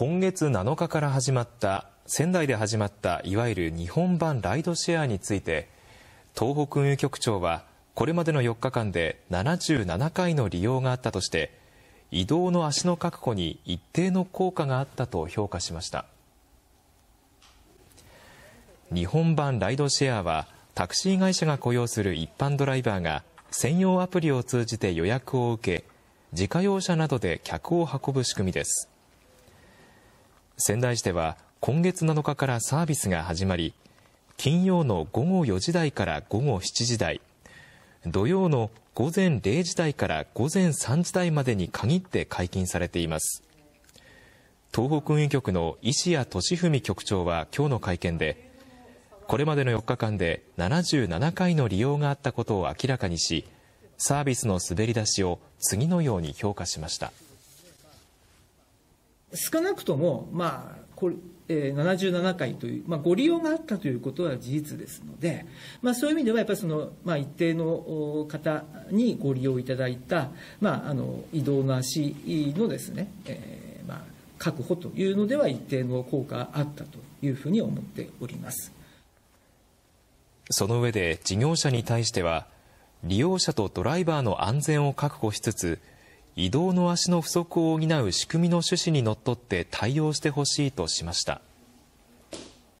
今月7日から始まった仙台で始まったいわゆる日本版ライドシェアについて東北運輸局長はこれまでの4日間で77回の利用があったとして移動の足の確保に一定の効果があったと評価しました日本版ライドシェアはタクシー会社が雇用する一般ドライバーが専用アプリを通じて予約を受け自家用車などで客を運ぶ仕組みです仙台市では今月7日からサービスが始まり金曜の午後4時台から午後7時台土曜の午前0時台から午前3時台までに限って解禁されています東北運輸局の石谷俊文局長は今日の会見でこれまでの4日間で77回の利用があったことを明らかにしサービスの滑り出しを次のように評価しました。少なくとも、まあ、これ、えー、77回という、まあ、ご利用があったということは事実ですので、まあ、そういう意味では、やっぱりその、まあ、一定の方にご利用いただいた、まあ、あの移動の足のですね、えーまあ、確保というのでは一定の効果があったというふうに思っております。その上で事業者に対しては、利用者とドライバーの安全を確保しつつ、移動の足の不足を補う仕組みの趣旨にのっとって対応してほしいとしました。